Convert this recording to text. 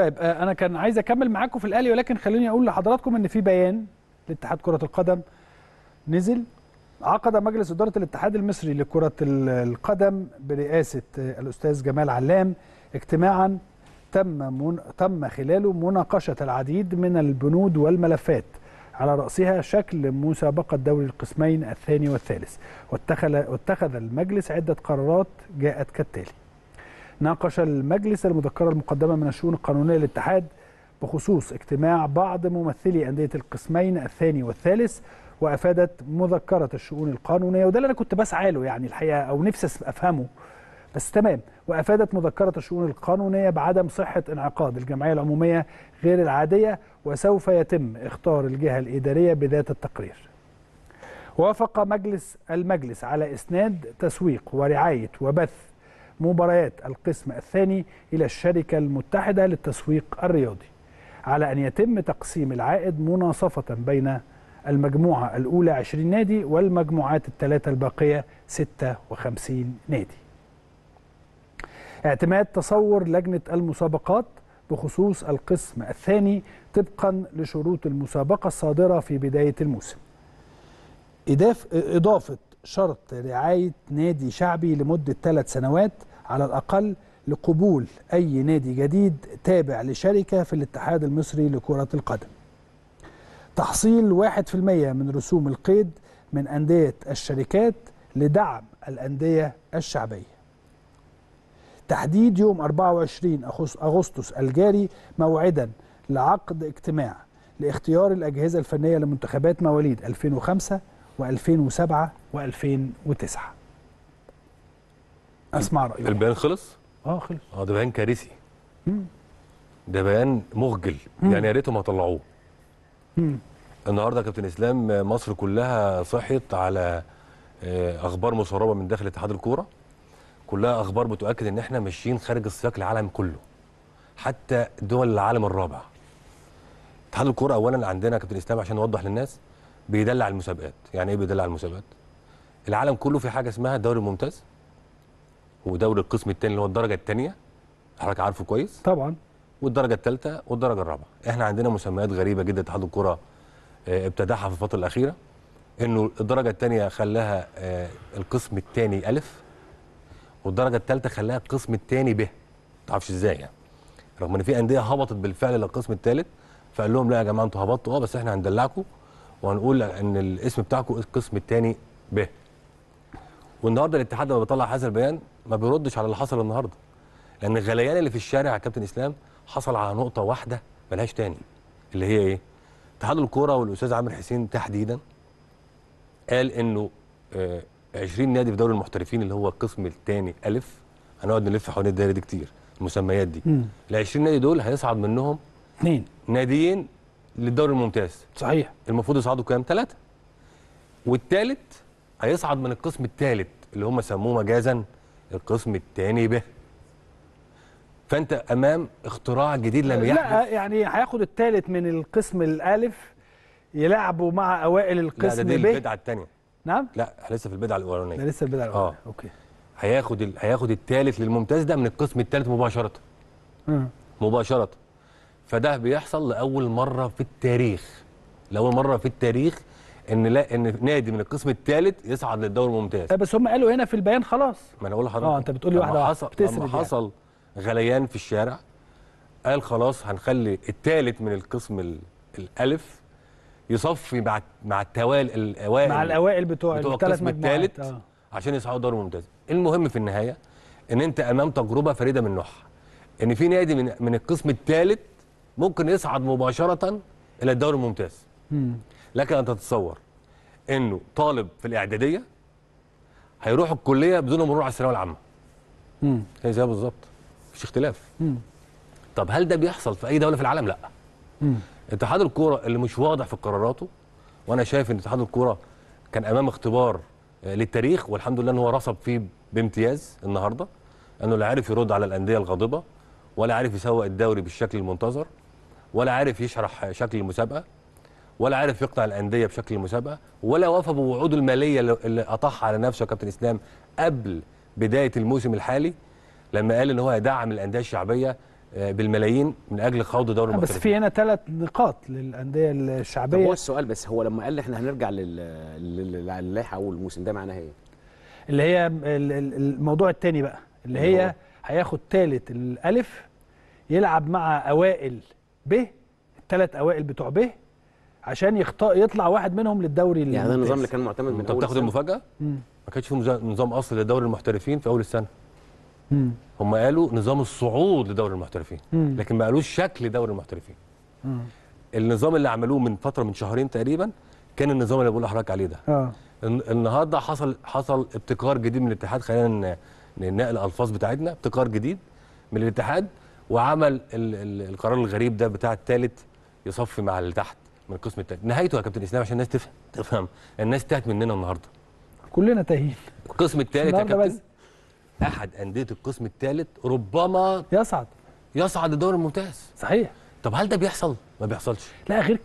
طيب آه، انا كان عايز اكمل معاكم في الاهلي ولكن خليني اقول لحضراتكم ان في بيان لاتحاد كره القدم نزل عقد مجلس اداره الاتحاد المصري لكره القدم برئاسه آه، الاستاذ جمال علام اجتماعا تم من تم خلاله مناقشه العديد من البنود والملفات على رأسها شكل مسابقة دوري القسمين الثاني والثالث واتخذ, واتخذ المجلس عدة قرارات جاءت كالتالي ناقش المجلس المذكرة المقدمة من الشؤون القانونية للاتحاد بخصوص اجتماع بعض ممثلي أندية القسمين الثاني والثالث وأفادت مذكرة الشؤون القانونية وده اللي أنا كنت بسعى له يعني الحقيقة أو نفسي أفهمه بس تمام وافادت مذكره الشؤون القانونيه بعدم صحه انعقاد الجمعيه العموميه غير العاديه وسوف يتم اختار الجهه الاداريه بذات التقرير. وافق مجلس المجلس على اسناد تسويق ورعايه وبث مباريات القسم الثاني إلى الشركة المتحدة للتسويق الرياضي على أن يتم تقسيم العائد مناصفة بين المجموعة الأولى 20 نادي والمجموعات الثلاثة الباقية 56 نادي اعتماد تصور لجنة المسابقات بخصوص القسم الثاني طبقا لشروط المسابقة الصادرة في بداية الموسم إضافة شرط رعاية نادي شعبي لمدة ثلاث سنوات على الأقل لقبول أي نادي جديد تابع لشركة في الاتحاد المصري لكرة القدم تحصيل 1% من رسوم القيد من أندية الشركات لدعم الأندية الشعبية تحديد يوم 24 أغسطس الجاري موعدا لعقد اجتماع لاختيار الأجهزة الفنية لمنتخبات مواليد 2005 و2007 و2009 اسمع رايك البيان خلص اه خلص اه ده بيان كارثي ده بيان مخجل مم. يعني يا ريتهم هطلعوه النهارده كابتن اسلام مصر كلها صحت على آه، اخبار مسربه من داخل اتحاد الكوره كلها اخبار بتؤكد ان احنا ماشيين خارج السياق العالم كله حتى دول العالم الرابع اتحاد الكوره اولا عندنا كابتن اسلام عشان نوضح للناس بيدلع المسابقات يعني ايه بيدلع المسابقات العالم كله في حاجه اسمها الدوري الممتاز ودوري القسم الثاني اللي هو الدرجه الثانيه حضرتك عارفه كويس طبعا والدرجه الثالثه والدرجه الرابعه احنا عندنا مسميات غريبه جدا اتحاد الكره آه، ابتدعها في الفتره الاخيره انه الدرجه الثانيه آه، خلاها القسم الثاني الف والدرجه الثالثه خلاها القسم الثاني ب ما تعرفش ازاي يعني رغم ان في انديه هبطت بالفعل للقسم الثالث فقال لهم لا يا جماعه انتوا هبطتوا اه بس احنا هندلعكم وهنقول ان الاسم بتاعكم القسم الثاني ب والنهارده الاتحاد لما بيطلع هذا البيان ما بيردش على اللي حصل النهارده لان الغليان اللي في الشارع يا كابتن اسلام حصل على نقطه واحده ملهاش تاني اللي هي ايه؟ اتحاد الكوره والاستاذ عامر حسين تحديدا قال انه آه 20 نادي في دوري المحترفين اللي هو القسم الثاني الف هنقعد نلف حوالين الدايره دي كتير المسميات دي ال 20 نادي دول هيصعد منهم اثنين ناديين للدوري الممتاز صحيح المفروض يصعدوا كام؟ ثلاثه والثالث هيصعد من القسم الثالث اللي هم سموه مجازا القسم الثاني به فانت امام اختراع جديد لم يحدث لا يعني هياخد الثالث من القسم الالف يلعبوا مع اوائل القسم لا ده دي البدعه الثانيه نعم لا لسه في البدعه الاولانيه ده لسه البدعه الاولانيه اه اوكي هياخد ال... هياخد الثالث للممتاز ده من القسم الثالث مباشره م. آه. مباشره فده بيحصل لاول مره في التاريخ لاول مره في التاريخ ان لا ان نادي من القسم الثالث يصعد للدوري الممتاز آه، بس هم قالوا هنا في البيان خلاص ما انا اقول لحضرتك اه انت بتقول لي واحده حصل لما يعني. حصل غليان في الشارع قال خلاص هنخلي الثالث من القسم الالف يصفي مع مع التوالي الاوائل مع الاوائل بتوع, بتوع القسم الثالث آه. عشان يصعدوا الدوري الممتاز المهم في النهايه ان انت امام تجربه فريده من نوعها ان في نادي من من القسم الثالث ممكن يصعد مباشره الى الدوري الممتاز لك ان تتصور انه طالب في الاعداديه هيروح الكليه بدون مرور على الثانويه العامه امم هي زيها بالظبط مفيش اختلاف مم. طب هل ده بيحصل في اي دوله في العالم لا امم اتحاد الكوره اللي مش واضح في قراراته وانا شايف ان اتحاد الكوره كان امام اختبار آه، للتاريخ والحمد لله ان هو رصب فيه بامتياز النهارده انه لا عارف يرد على الانديه الغاضبه ولا عارف يسوق الدوري بالشكل المنتظر ولا عارف يشرح شكل المسابقه ولا عارف يقنع الانديه بشكل المسابقه ولا وفى بوعوده الماليه اللي اطاح على نفسه كابتن اسلام قبل بدايه الموسم الحالي لما قال ان هو هيدعم الانديه الشعبيه آه، بالملايين من اجل خوض دوري بس في هنا ثلاث نقاط للانديه الشعبيه هو السؤال بس هو لما قال احنا هنرجع للائحه اول الموسم ده معناها ايه؟ اللي هي الموضوع الثاني بقى اللي هي هياخد ثالث الالف يلعب مع اوائل ب الثلاث اوائل بتوع ب عشان يخط... يطلع واحد منهم للدوري يعني ده النظام اللي كان معتمد من انت بتاخد المفاجاه ما كانش في نظام اصل لدوري المحترفين في اول السنه مم. هم قالوا نظام الصعود لدوري المحترفين مم. لكن ما قالوش شكل دوري المحترفين مم. النظام اللي عملوه من فتره من شهرين تقريبا كان النظام اللي بقول لحضرتك عليه ده آه. النهارده حصل حصل ابتكار جديد من الاتحاد خلينا ننقل الالفاظ بتاعتنا ابتكار جديد من الاتحاد وعمل ال ال القرار الغريب ده بتاع الثالث يصفي مع اللي تحت من القسم الثاني نهايته يا كابتن اسلام عشان الناس تفهم تفهم الناس تاهت مننا النهارده كلنا تاهين القسم الثالث يا كابتن احد انديه القسم الثالث ربما يصعد يصعد الدور الممتاز صحيح طب هل ده بيحصل ما بيحصلش لا غير